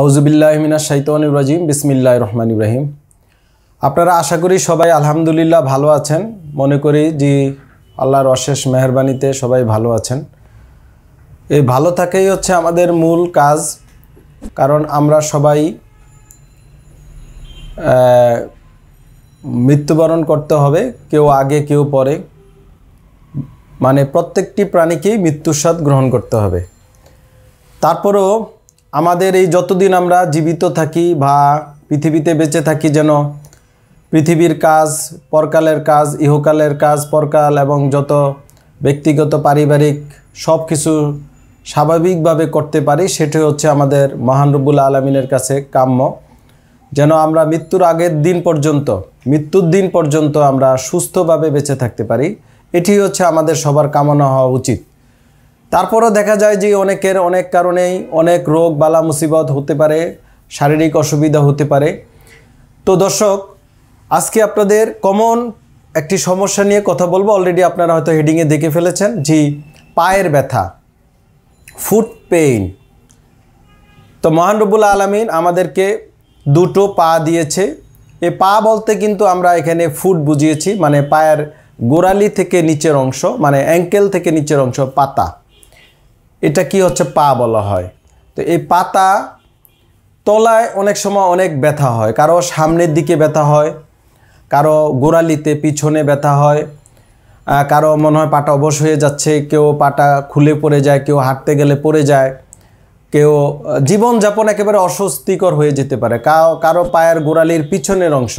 আউজুবিল্লাহমিনা সাইতন ইব্রাজিম বিসমিল্লাহ রহমান ইব্রাহিম আপনারা আশা করি সবাই আলহামদুলিল্লাহ ভালো আছেন মনে করি যে আল্লাহর অশেষ মেহরবানিতে সবাই ভালো আছেন এই ভালো থাকেই হচ্ছে আমাদের মূল কাজ কারণ আমরা সবাই মৃত্যুবরণ করতে হবে কেউ আগে কেউ পরে মানে প্রত্যেকটি প্রাণীকেই মৃত্যুস্বাদ গ্রহণ করতে হবে তারপরেও আমাদের এই যতদিন আমরা জীবিত থাকি বা পৃথিবীতে বেঁচে থাকি যেন পৃথিবীর কাজ পরকালের কাজ ইহকালের কাজ পরকাল এবং যত ব্যক্তিগত পারিবারিক সব কিছু স্বাভাবিকভাবে করতে পারি সেটাই হচ্ছে আমাদের মহান আলমিনের কাছে কাম্য যেন আমরা মৃত্যুর আগের দিন পর্যন্ত মৃত্যুর দিন পর্যন্ত আমরা সুস্থভাবে বেঁচে থাকতে পারি এটি হচ্ছে আমাদের সবার কামনা হওয়া উচিত তারপরও দেখা যায় যে অনেকের অনেক কারণেই অনেক রোগ বালা মুসিবত হতে পারে শারীরিক অসুবিধা হতে পারে তো দর্শক আজকে আপনাদের কমন একটি সমস্যা নিয়ে কথা বলবো অলরেডি আপনারা হয়তো হেডিংয়ে দেখে ফেলেছেন জি পায়ের ব্যথা ফুট পেইন তো মহান রবুল্লা আলমিন আমাদেরকে দুটো পা দিয়েছে এ পা বলতে কিন্তু আমরা এখানে ফুট বুঝিয়েছি মানে পায়ের গোড়ালি থেকে নিচের অংশ মানে অ্যাঙ্কেল থেকে নিচের অংশ পাতা এটা কি হচ্ছে পা বলা হয় তো এই পাতা তলায় অনেক সময় অনেক ব্যথা হয় কারো সামনের দিকে ব্যথা হয় কারো গোড়ালিতে পিছনে ব্যথা হয় কারো মনে হয় পাটা অবশ হয়ে যাচ্ছে কেউ পাটা খুলে পড়ে যায় কেউ হাঁটতে গেলে পড়ে যায় কেউ জীবনযাপন একেবারে অস্বস্তিকর হয়ে যেতে পারে কারো পায়ের গোড়ালির পিছনের অংশ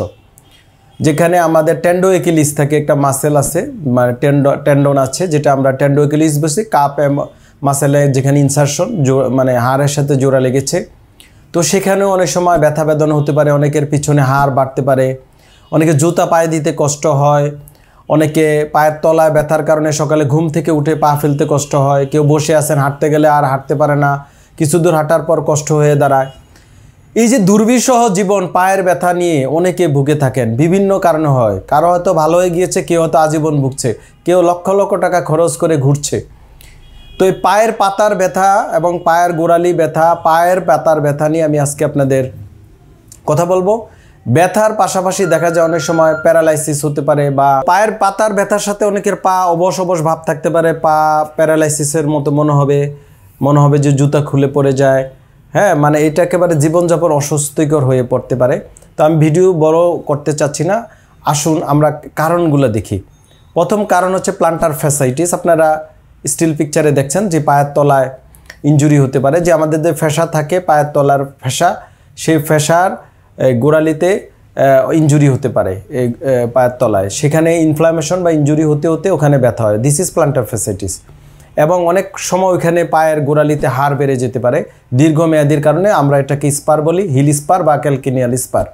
যেখানে আমাদের টেন্ডো একিলিস থাকে একটা মাসেল আছে মানে টেন্ডো টেন্ডন আছে যেটা আমরা টেন্ডো একিলিস বসি কাপ মাসালায় যেখানে ইনসারশন মানে হাড়ের সাথে জোড়া লেগেছে তো সেখানেও অনেক সময় ব্যথা বেদনা হতে পারে অনেকের পিছনে হাড় বাড়তে পারে অনেকে জুতা পায়ে দিতে কষ্ট হয় অনেকে পায়ের তলায় ব্যথার কারণে সকালে ঘুম থেকে উঠে পা ফেলতে কষ্ট হয় কেউ বসে আছেন হাঁটতে গেলে আর হাঁটতে পারে না কিছু দূর হাঁটার পর কষ্ট হয়ে দাঁড়ায় এই যে দুর্বিষহ জীবন পায়ের ব্যথা নিয়ে অনেকে ভুগে থাকেন বিভিন্ন কারণে হয় কারো হয়তো ভালো হয়ে গিয়েছে কেউ হয়তো আজীবন ভুগছে কেউ লক্ষ লক্ষ টাকা খরচ করে ঘুরছে তো এই পায়ের পাতার ব্যথা এবং পায়ের গোড়ালি ব্যথা পায়ের পাতার ব্যথা নিয়ে আমি আজকে আপনাদের কথা বলবো ব্যথার পাশাপাশি দেখা যায় অনেক সময় প্যারালাইসিস হতে পারে বা পায়ের পাতার ব্যথার সাথে অনেকের পা অবশ অবস ভাব থাকতে পারে পা প্যারালাইসিসের মতো মনে হবে মনে হবে যে জুতা খুলে পড়ে যায় হ্যাঁ মানে এটা একেবারে জীবনযাপন অস্বস্তিকর হয়ে পড়তে পারে তো আমি ভিডিও বড় করতে চাচ্ছি না আসুন আমরা কারণগুলো দেখি প্রথম কারণ হচ্ছে প্লান্টার ফ্যাসাইটিস আপনারা স্টিল পিকচারে দেখছেন যে পায়ের তলায় ইঞ্জুরি হতে পারে যে আমাদের যে ফেসা থাকে পায়ের তলার ফেসা সেই ফেসার গোড়ালিতে ইঞ্জুরি হতে পারে পায়ের তলায় সেখানে ইনফ্লামেশন বা ইঞ্জুরি হতে হতে ওখানে ব্যথা হয় দিস ইজ প্লান্টার ফেসাইটিস এবং অনেক সময় ওইখানে পায়ের গোড়ালিতে হাড় বেড়ে যেতে পারে দীর্ঘমেয়াদির কারণে আমরা এটাকে স্পার বলি হিল স্পার বা ক্যালকিনিয়াল স্পার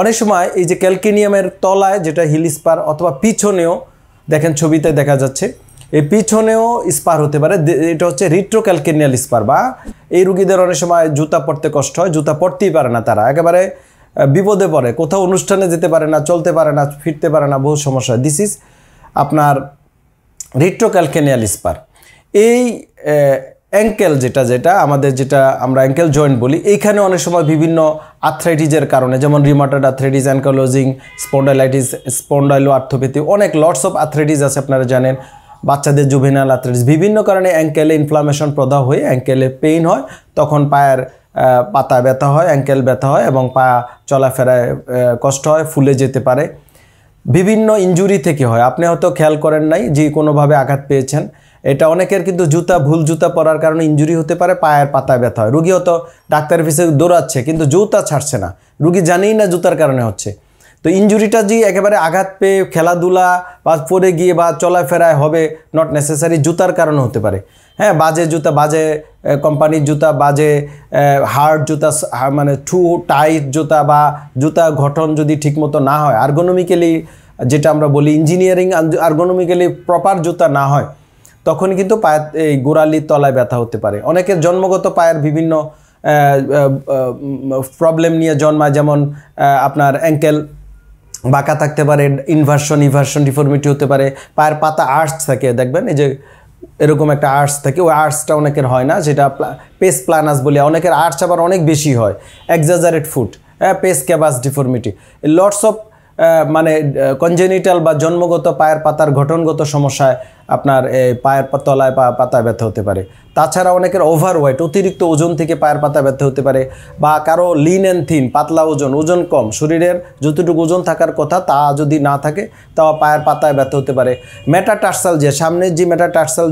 অনেক সময় এই যে ক্যালকিনিয়ামের তলায় যেটা হিল স্পার অথবা পিছনেও দেখেন ছবিতে দেখা যাচ্ছে এ পিছনেও স্পার হতে পারে এটা হচ্ছে রিট্রোক্যালকেনিয়াল স্পার বা এই রুগীদের অনেক সময় জুতা পরতে কষ্ট হয় জুতা পরতেই পারে না তারা একেবারে বিপদে পড়ে কোথাও অনুষ্ঠানে যেতে পারে না চলতে পারে না ফিরতে পারে না বহু সমস্যা দিস ইজ আপনার রিট্রোক্যালকেনিয়াল স্পার এই অ্যাঙ্কেল যেটা যেটা আমাদের যেটা আমরা অ্যাঙ্কেল জয়েন্ট বলি এইখানে অনেক সময় বিভিন্ন আর্থ্রাইটিসের কারণে যেমন rheumatoid arthritis ankylosing spondylitis spondyloarthropathy অনেক লটস অফ আর্থ্রাইটিস আছে আপনারা জানেন বাচ্চাদের জুভেনাল আর্থ্রাইটিস বিভিন্ন কারণে অ্যাঙ্কেলে ইনফ্লামেশন প্রদাহ হয়ে অ্যাঙ্কেলে পেইন হয় তখন পায়ের পাতা ব্যথা হয় অ্যাঙ্কেল ব্যথা হয় এবং পা চলাফেরায় কষ্ট হয় ফুলে যেতে পারে বিভিন্ন ইঞ্জুরি থেকে হয় আপনি হয়তো খেয়াল করেন নাই যে কোনোভাবে আঘাত পেয়েছেন এটা অনেকের কিন্তু জুতা ভুল জুতা পরার কারণে ইঞ্জুরি হতে পারে পায়ের পাতা ব্যথা হয় রুগী হয়তো ডাক্তারের পিছিয়ে দৌড়াচ্ছে কিন্তু জুতা ছাড়ছে না রুগী জানেই না জুতার কারণে হচ্ছে তো ইঞ্জুরিটা যে একেবারে আঘাত পেয়ে খেলাধুলা বা পরে গিয়ে বা চলাফেরায় হবে নট নেসেসারি জুতার কারণে হতে পারে হ্যাঁ বাজে জুতা বাজে কোম্পানির জুতা বাজে হার্ড জুতা মানে ঠু টাইট জুতা বা জুতা গঠন যদি ঠিকমতো না হয় আর্গোনমিক্যালি যেটা আমরা বলি ইঞ্জিনিয়ারিং আর্গোনমিক্যালি প্রপার জুতা না হয় তখন কিন্তু পায়ের এই গোড়ালির তলায় ব্যথা হতে পারে অনেকের জন্মগত পায়ের বিভিন্ন প্রবলেম নিয়ে জন্মায় যেমন আপনার অ্যাঙ্কেল বাঁকা থাকতে পারে ইনভার্সন ইভার্সন ডিফর্মিটি হতে পারে পায়ের পাতা আর্টস থাকে দেখবেন এই যে এরকম একটা আর্টস থাকে ওই আর্টসটা অনেকের হয় না যেটা পেস প্লানাস বলে অনেকের আর্টস আবার অনেক বেশি হয় এক্সাজারেট ফুট হ্যাঁ pes cavus deformity lots of মানে কনজেনিটাল বা জন্মগত পায়ের পাতার গঠনগত সমস্যায় আপনার পায়ের তলায় পা পাতা ব্যথা হতে পারে তাছাড়া অনেকের ওভারওয়েট অতিরিক্ত ওজন থেকে পায়ের পাতা ব্যথা হতে পারে বা কারো লিন অ্যান্ড থিন পাতলা ওজন ওজন কম শরীরের যতটুকু ওজন থাকার কথা তা যদি না থাকে তাও পায়ের পাতায় ব্যথা হতে পারে মেটাটার্সাল যে সামনের যে মেটাটার্সাল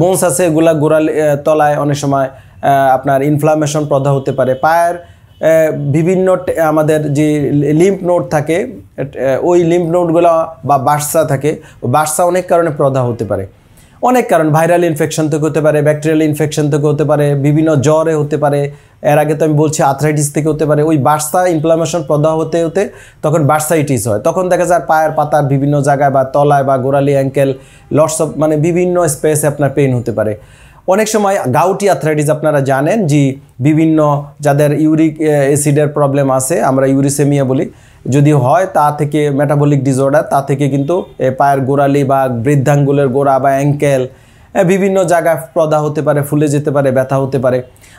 বোনস আছে এগুলা গোড়াল তলায় অনেক সময় আপনার ইনফ্লামেশন প্রদা হতে পারে পায়ের বিভিন্ন আমাদের যে লিম্প নোট থাকে ওই লিম্প নোটগুলো বা বার্সা থাকে বার্সা অনেক কারণে প্রদাহ হতে পারে অনেক কারণ ভাইরাল ইনফেকশন থেকে হতে পারে ব্যাকটেরিয়াল ইনফেকশন থেকে হতে পারে বিভিন্ন জ্বরে হতে পারে এর আগে তো আমি বলছি আথরাইটিস থেকে হতে পারে ওই বার্সা ইনফ্লামেশন প্রদাহ হতে হতে তখন বার্সাইটিস হয় তখন দেখা যায় পায়ের পাতার বিভিন্ন জায়গায় বা তলায় বা গোড়ালি অ্যাঙ্কেল লটস অফ মানে বিভিন্ন স্পেসে আপনার পেন হতে পারে অনেক সময় গাউটি আর্থ্রাইটিস আপনারা জানেন যে বিভিন্ন যাদের ইউরিক অ্যাসিডের প্রবলেম আছে আমরা ইউরিসেমিয়া বলি যদি হয় তা থেকে মেটাবলিক ডিসঅর্ডার তা থেকে কিন্তু পায়ের গোড়ালি বা বৃদ্ধাঙ্গুলের গোড়া বা অ্যাঙ্কেল বিভিন্ন জায়গায় প্রদা হতে পারে ফুলে যেতে পারে ব্যথা হতে পারে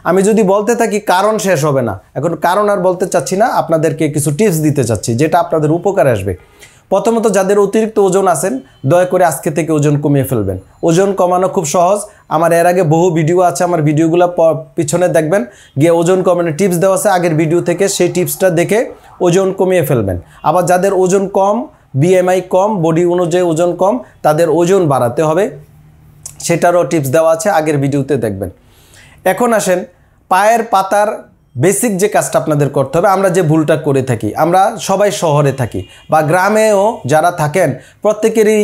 আমি যদি বলতে থাকি কারণ শেষ হবে না এখন কারণ আর বলতে চাচ্ছি না আপনাদেরকে কিছু টিপস দিতে চাচ্ছি যেটা আপনাদের উপকার আসবে প্রথমত যাদের অতিরিক্ত ওজন আছেন দয়া করে আজকে থেকে ওজন কমিয়ে ফেলবেন ওজন কমানো খুব সহজ আমার এর আগে বহু ভিডিও আছে আমার ভিডিওগুলো পিছনে দেখবেন গিয়ে ওজন কমানো টিপস দেওয়া আছে আগের ভিডিও থেকে সেই টিপসটা দেখে ওজন কমিয়ে ফেলবেন আবার যাদের ওজন কম বিএমআই কম বডি অনুযায়ী ওজন কম তাদের ওজন বাড়াতে হবে সেটারও টিপস দেওয়া আছে আগের ভিডিওতে দেখবেন এখন আসেন পায়ের পাতার বেসিক যে কাজটা আপনাদের করতে হবে আমরা যে ভুলটা করে থাকি আমরা সবাই শহরে থাকি বা গ্রামেও যারা থাকেন প্রত্যেকেরই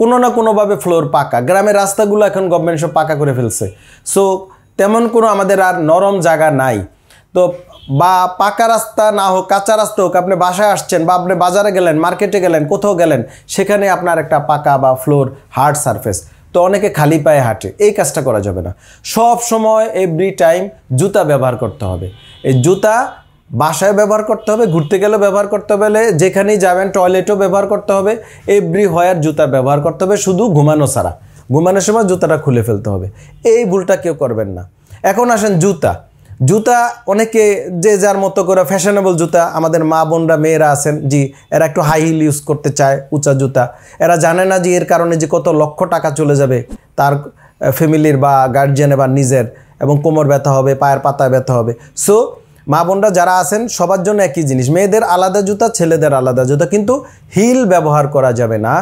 কোনো না কোনোভাবে ফ্লোর পাকা গ্রামের রাস্তাগুলো এখন গভর্নমেন্ট সব পাকা করে ফেলছে সো তেমন কোনো আমাদের আর নরম জায়গা নাই তো বা পাকা রাস্তা না হোক কাঁচা রাস্তা হোক আপনি বাসায় আসছেন বা আপনি বাজারে গেলেন মার্কেটে গেলেন কোথাও গেলেন সেখানে আপনার একটা পাকা বা ফ্লোর হার্ড সারফেস তো অনেকে খালি পায়ে হাঁটে এই কাজটা করা যাবে না সব সময় এভরি টাইম জুতা ব্যবহার করতে হবে এই জুতা বাসায় ব্যবহার করতে হবে ঘুরতে গেলে ব্যবহার করতে হবে যেখানেই যাবেন টয়লেটও ব্যবহার করতে হবে এভরি হয়ার জুতা ব্যবহার করতে হবে শুধু ঘুমানো ছাড়া ঘুমানোর সময় জুতাটা খুলে ফেলতে হবে এই ভুলটা কেউ করবেন না এখন আসেন জুতা জুতা অনেকে যে যার মতো করে ফ্যাশনেবল জুতা আমাদের মা বোনরা মেয়েরা আছেন জি এরা একটু হাই হিল ইউজ করতে চায় উঁচা জুতা এরা জানে না যে এর কারণে যে কত লক্ষ টাকা চলে যাবে তার ফ্যামিলির বা গার্জিয়ানে বা নিজের এবং কোমর ব্যথা হবে পায়ের পাতায় ব্যথা হবে সো মা বোনরা যারা আছেন সবার জন্য একই জিনিস মেয়েদের আলাদা জুতা ছেলেদের আলাদা জুতা কিন্তু হিল ব্যবহার করা যাবে না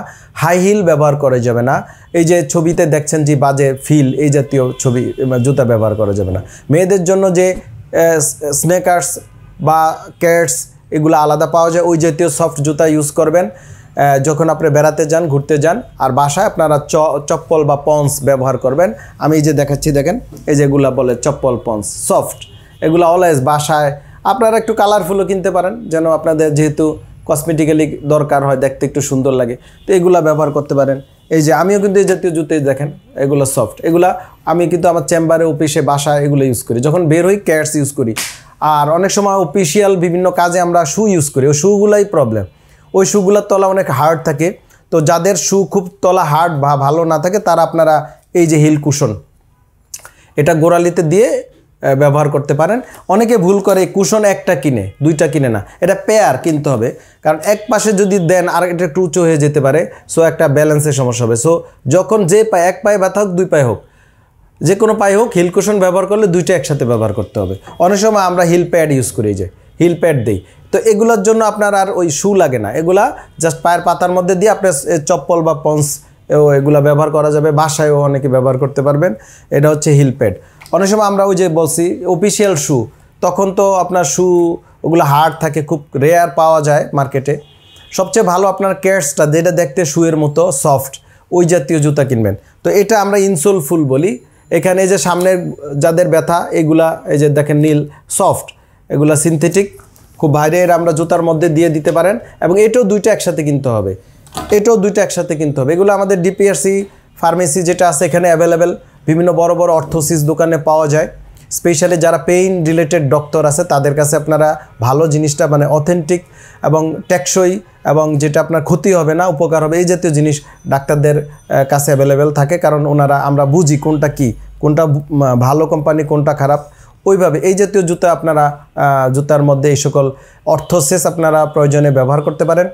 হাই হিল ব্যবহার করা যাবে না এই যে ছবিতে দেখছেন যে বাজে ফিল এই জাতীয় ছবি জুতা ব্যবহার করা যাবে না মেয়েদের জন্য যে স্নেকার্স বা ক্যাটস এগুলো আলাদা পাওয়া যায় ওই জাতীয় সফট জুতা ইউজ করবেন যখন আপনি বেড়াতে যান ঘুরতে যান আর বাসায় আপনারা চ চপ্পল বা পন্স ব্যবহার করবেন আমি এই যে দেখাচ্ছি দেখেন এই যেগুলা বলে চপ্পল পন্স সফট এগুলো অলওয়েজ বাসায় আপনারা একটু কালারফুলও কিনতে পারেন যেন আপনাদের যেহেতু কসমেটিক্যালি দরকার হয় দেখতে একটু সুন্দর লাগে তো এগুলা ব্যবহার করতে পারেন এই যে আমিও কিন্তু এই জাতীয় জুতো দেখেন এগুলো সফট এগুলা আমি কিন্তু আমার চেম্বারে অফিসে বাসায় এগুলো ইউজ করি যখন বের হই ক্যাটস ইউজ করি আর অনেক সময় অফিসিয়াল বিভিন্ন কাজে আমরা শ্যু ইউজ করি ওই শুগুলাই প্রবলেম ওই শুগুলার তলা অনেক হার্ড থাকে তো যাদের শু খুব তলা হার্ড বা ভালো না থাকে তারা আপনারা এই যে হিল কুশন এটা গোড়ালিতে দিয়ে ব্যবহার করতে পারেন অনেকে ভুল করে কুশন একটা কিনে দুইটা কিনে না এটা পেয়ার কিনতে হবে কারণ এক পাশে যদি দেন আর এটা একটু উঁচু হয়ে যেতে পারে সো একটা ব্যালেন্সের সমস্যা হবে সো যখন যে পায়ে এক পায়ে ব্যথা হোক দুই পায়ে হোক যে কোনো পায়ে হোক হিল কুশন ব্যবহার করলে দুইটা একসাথে ব্যবহার করতে হবে অনেক সময় আমরা হিল প্যাড ইউজ করি যে হিল প্যাড দিই তো এগুলোর জন্য আপনার আর ওই শু লাগে না এগুলা জাস্ট পায়ের পাতার মধ্যে দিয়ে আপনার চপ্পল বা পন্স এগুলা ব্যবহার করা যাবে বাসায়ও অনেকে ব্যবহার করতে পারবেন এটা হচ্ছে হিল প্যাড অনেক সময় আমরা ওই যে বলছি অফিসিয়াল শ্যু তখন তো আপনার শ্যু ওগুলো হার্ড থাকে খুব রেয়ার পাওয়া যায় মার্কেটে সবচেয়ে ভালো আপনার কেটসটা যেটা দেখতে শুয়ের মতো সফট ওই জাতীয় জুতা কিনবেন তো এটা আমরা ইনসোল ফুল বলি এখানে যে সামনের যাদের ব্যথা এগুলা এই যে দেখেন নীল সফট এগুলা সিনথেটিক খুব বাইরের আমরা জুতার মধ্যে দিয়ে দিতে পারেন এবং এটাও দুইটা একসাথে কিনতে হবে এটাও দুইটা একসাথে কিনতে হবে এগুলো আমাদের ডিপিআরসি ফার্মেসি যেটা আছে এখানে অ্যাভেলেবেল বিভিন্ন বড় বড় অর্থোসিস দোকানে পাওয়া যায় স্পেশালি যারা পেইন রিলেটেড ডক্টর আছে তাদের কাছে আপনারা ভালো জিনিসটা মানে অথেন্টিক এবং টেকসই এবং যেটা আপনার ক্ষতি হবে না উপকার হবে এই জাতীয় জিনিস ডাক্তারদের কাছে অ্যাভেলেবেল থাকে কারণ ওনারা আমরা বুঝি কোনটা কি কোনটা ভালো কোম্পানি কোনটা খারাপ ওইভাবে এই জাতীয় জুতা আপনারা জুতার মধ্যে এই সকল অর্থসেস আপনারা প্রয়োজনে ব্যবহার করতে পারেন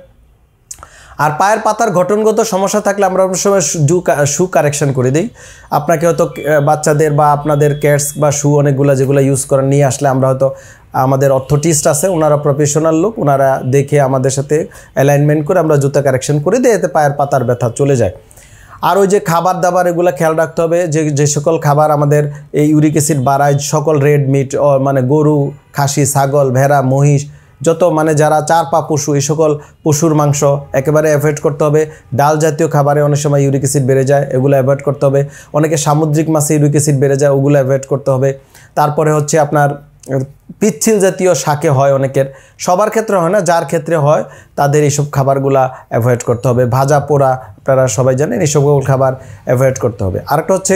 আর পায়ের পাতার গঠনগত সমস্যা থাকলে আমরা অনেক সময় জু শু কারেকশন করে দিই আপনাকে হয়তো বাচ্চাদের বা আপনাদের ক্যাটস বা শু অনেকগুলো যেগুলো ইউজ করেন নিয়ে আসলে আমরা হয়তো আমাদের অর্থোটিস্ট আছে ওনারা প্রফেশনাল লোক ওনারা দেখে আমাদের সাথে অ্যালাইনমেন্ট করে আমরা জুতা কারেকশন করে দিই এতে পায়ের পাতার ব্যথা চলে যায় আর ওই যে খাবার দাবার এগুলো খেয়াল রাখতে হবে যে যে সকল খাবার আমাদের এই ইউরিক অ্যাসিড বাড়ায় সকল রেড মিট মানে গরু খাসি ছাগল ভেড়া মহিষ যত মানে যারা চার পা পশু এই সকল পশুর মাংস একেবারে অ্যাভয়েড করতে হবে ডাল জাতীয় খাবারে অনেক সময় ইউরিক অ্যাসিড বেড়ে যায় এগুলো অ্যাভয়েড করতে হবে অনেকে সামুদ্রিক মাছে ইউরিক অ্যাসিড বেড়ে যায় ওগুলো অ্যাভয়েড করতে হবে তারপরে হচ্ছে আপনার পিচ্ছিল জাতীয় শাকে হয় অনেকের সবার ক্ষেত্রে হয় না যার ক্ষেত্রে হয় তাদের এইসব খাবারগুলা অ্যাভয়েড করতে হবে ভাজা পোড়া আপনারা সবাই জানেন এইসব খাবার অ্যাভয়েড করতে হবে আরেকটা হচ্ছে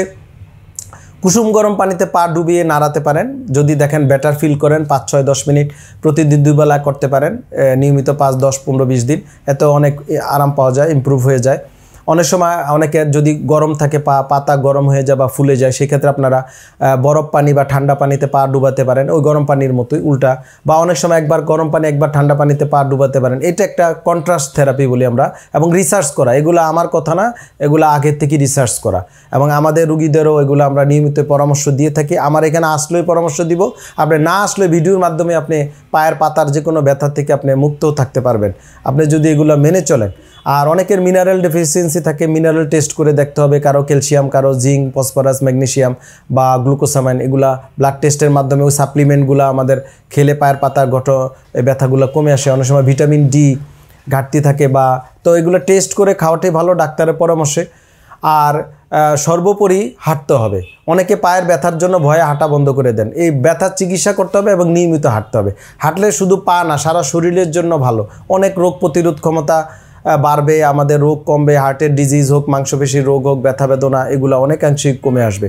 কুসুম গরম পানিতে পা ডুবিয়ে নাড়াতে পারেন যদি দেখেন বেটার ফিল করেন পাঁচ ছয় দশ মিনিট প্রতিদিন দুইবেলা করতে পারেন নিয়মিত পাঁচ দশ পনেরো বিশ দিন এতে অনেক আরাম পাওয়া যায় ইম্প্রুভ হয়ে যায় অনেক সময় অনেকে যদি গরম থাকে পা পাতা গরম হয়ে যায় বা ফুলে যায় সেক্ষেত্রে আপনারা বরফ পানি বা ঠান্ডা পানিতে পা ডুবাতে পারেন ওই গরম পানির মতোই উল্টা বা অনেক সময় একবার গরম পানি একবার ঠান্ডা পানিতে পা ডুবাতে পারেন এটা একটা কন্ট্রাস্ট থেরাপি বলি আমরা এবং রিসার্চ করা এগুলো আমার কথা না এগুলো আগের থেকে রিসার্চ করা এবং আমাদের রুগীদেরও এগুলো আমরা নিয়মিত পরামর্শ দিয়ে থাকি আমার এখানে আসলেই পরামর্শ দিব আপনি না আসলে ভিডিওর মাধ্যমে আপনি পায়ের পাতার যে কোনো ব্যথা থেকে আপনি মুক্তও থাকতে পারবেন আপনি যদি এগুলো মেনে চলেন আর অনেকের মিনারেল ডেফিসিয়েন্সি থাকে মিনারেল টেস্ট করে দেখতে হবে কারো ক্যালসিয়াম কারো জিঙ্ক ফসফরাস ম্যাগনেশিয়াম বা গ্লুকোসামাইন এগুলা ব্লাড টেস্টের মাধ্যমে ওই সাপ্লিমেন্টগুলো আমাদের খেলে পায়ের পাতার ঘট ব্যথাগুলো কমে আসে অনেক সময় ভিটামিন ডি ঘাটতি থাকে বা তো এগুলো টেস্ট করে খাওয়াটাই ভালো ডাক্তারের পরামর্শে আর সর্বোপরি হাঁটতে হবে অনেকে পায়ের ব্যথার জন্য ভয়ে হাঁটা বন্ধ করে দেন এই ব্যথার চিকিৎসা করতে হবে এবং নিয়মিত হাঁটতে হবে হাঁটলে শুধু পা না সারা শরীরের জন্য ভালো অনেক রোগ প্রতিরোধ ক্ষমতা বাড়বে আমাদের রোগ কমবে হার্টের ডিজিজ হোক মাংসপেশির রোগ হোক ব্যথা বেদনা এগুলো অনেকাংশেই কমে আসবে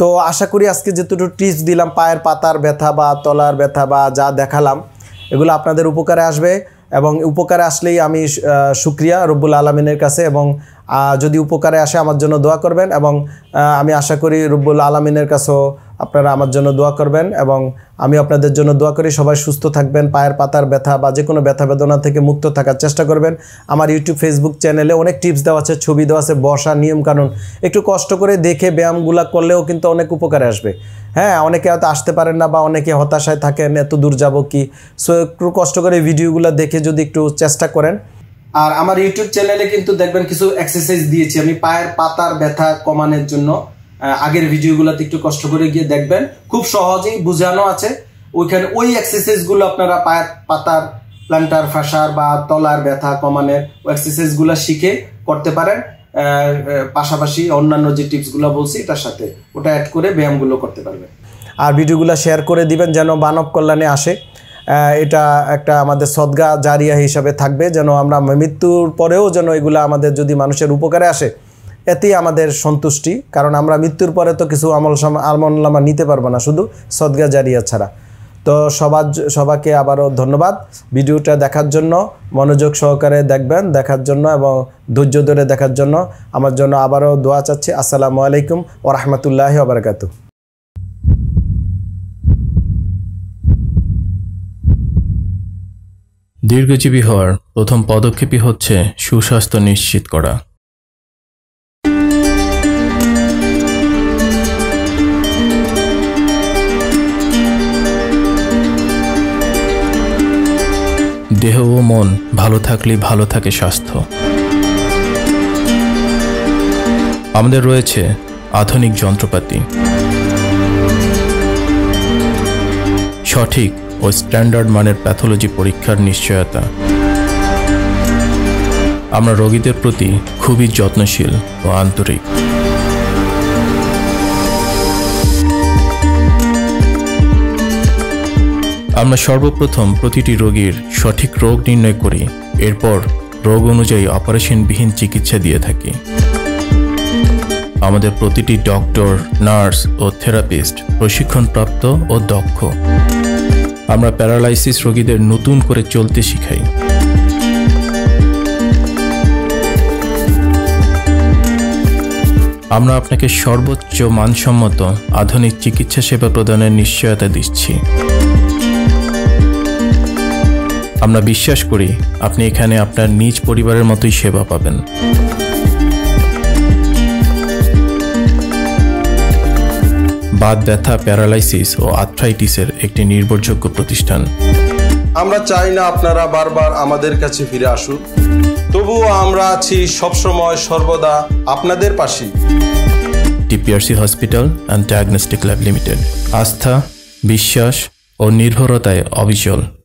তো আশা করি আজকে যেটুকু টিপস দিলাম পায়ের পাতার ব্যথা বা তলার ব্যথা বা যা দেখালাম এগুলো আপনাদের উপকারে আসবে এবং উপকারে আসলেই আমি সুক্রিয়া রব্বুল আলমিনের কাছে এবং যদি উপকারে আসে আমার জন্য দোয়া করবেন এবং আমি আশা করি রব্বুল আলমিনের কাছেও আপনারা আমার জন্য দোয়া করবেন এবং আমি আপনাদের জন্য দোয়া করি সবাই সুস্থ থাকবেন পায়ের পাতার ব্যথা বা যে কোনো ব্যথা বেদনা থেকে মুক্ত থাকার চেষ্টা করবেন আমার ইউটিউব ফেসবুক চ্যানেলে অনেক টিপস দেওয়া আছে ছবি দেওয়া আছে বসা নিয়মকানুন একটু কষ্ট করে দেখে ব্যায়ামগুলা করলেও কিন্তু অনেক উপকারে আসবে হ্যাঁ অনেকে হয়তো আসতে পারেন না বা অনেকে হতাশায় থাকেন এত দূর যাব কি সো একটু কষ্ট করে ভিডিওগুলো দেখে যদি একটু চেষ্টা করেন আর আমার ইউটিউব চ্যানেলে কিন্তু দেখবেন কিছু এক্সারসাইজ দিয়েছি আমি পায়ের পাতার ব্যথা কমানোর জন্য আগের ভিডিওগুলোতে একটু কষ্ট করে গিয়ে দেখবেন খুব সহজেই বোঝানো আছে ওইখানে ওই এক্সারসাইজগুলো আপনারা পাতার প্লান্টার ফাঁসার বা তলার ব্যথা কমানের এক্সারসাইজগুলো শিখে করতে পারেন পাশাপাশি অন্যান্য যে টিপসগুলো বলছি এটার সাথে ওটা অ্যাড করে ব্যায়ামগুলো করতে পারবেন আর ভিডিওগুলো শেয়ার করে দিবেন যেন মানব কল্যাণে আসে এটা একটা আমাদের সদ্গা জারিয়া হিসাবে থাকবে যেন আমরা মৃত্যুর পরেও যেন এগুলো আমাদের যদি মানুষের উপকারে আসে এতেই আমাদের সন্তুষ্টি কারণ আমরা মৃত্যুর পরে তো কিছু আমল আমলনামা নিতে পারবো না শুধু সদগা জারিয়া ছাড়া তো সবার সবাকে আবারও ধন্যবাদ ভিডিওটা দেখার জন্য মনোযোগ সহকারে দেখবেন দেখার জন্য এবং ধৈর্য ধরে দেখার জন্য আমার জন্য আবারও দোয়া চাচ্ছি আসসালামু আলাইকুম ও রহমতুল্লাহ আবরকাত দীর্ঘজীবী হওয়ার প্রথম পদক্ষেপই হচ্ছে সুস্বাস্থ্য নিশ্চিত করা দেহ ও মন ভালো থাকলে ভালো থাকে স্বাস্থ্য আমাদের রয়েছে আধুনিক যন্ত্রপাতি সঠিক ও স্ট্যান্ডার্ড মানের প্যাথোলজি পরীক্ষার নিশ্চয়তা আমরা রোগীদের প্রতি খুবই যত্নশীল ও আন্তরিক আমরা সর্বপ্রথম প্রতিটি রোগীর সঠিক রোগ নির্ণয় করি এরপর রোগ অনুযায়ী অপারেশনবিহীন চিকিৎসা দিয়ে থাকি আমাদের প্রতিটি ডক্টর নার্স ও থেরাপিস্ট প্রশিক্ষণপ্রাপ্ত ও দক্ষ আমরা প্যারালাইসিস রোগীদের নতুন করে চলতে শিখাই আমরা আপনাকে সর্বোচ্চ মানসম্মত আধুনিক চিকিৎসা সেবা প্রদানের নিশ্চয়তা দিচ্ছি আমরা বিশ্বাস করি আপনি এখানে আপনার নিজ পরিবারের মতোই সেবা পাবেন বাদ ব্যথা প্যারালাইসিস ও আর্থ্রাইটিসের একটি নির্ভরযোগ্য প্রতিষ্ঠান আমরা চাই না আপনারা বারবার আমাদের কাছে ফিরে আসুন তবুও আমরা আছি সবসময় সর্বদা আপনাদের পাশে TPRC hospital and diagnostic lab limited আস্থা বিশ্বাস ও নির্ভরতায় অবিচল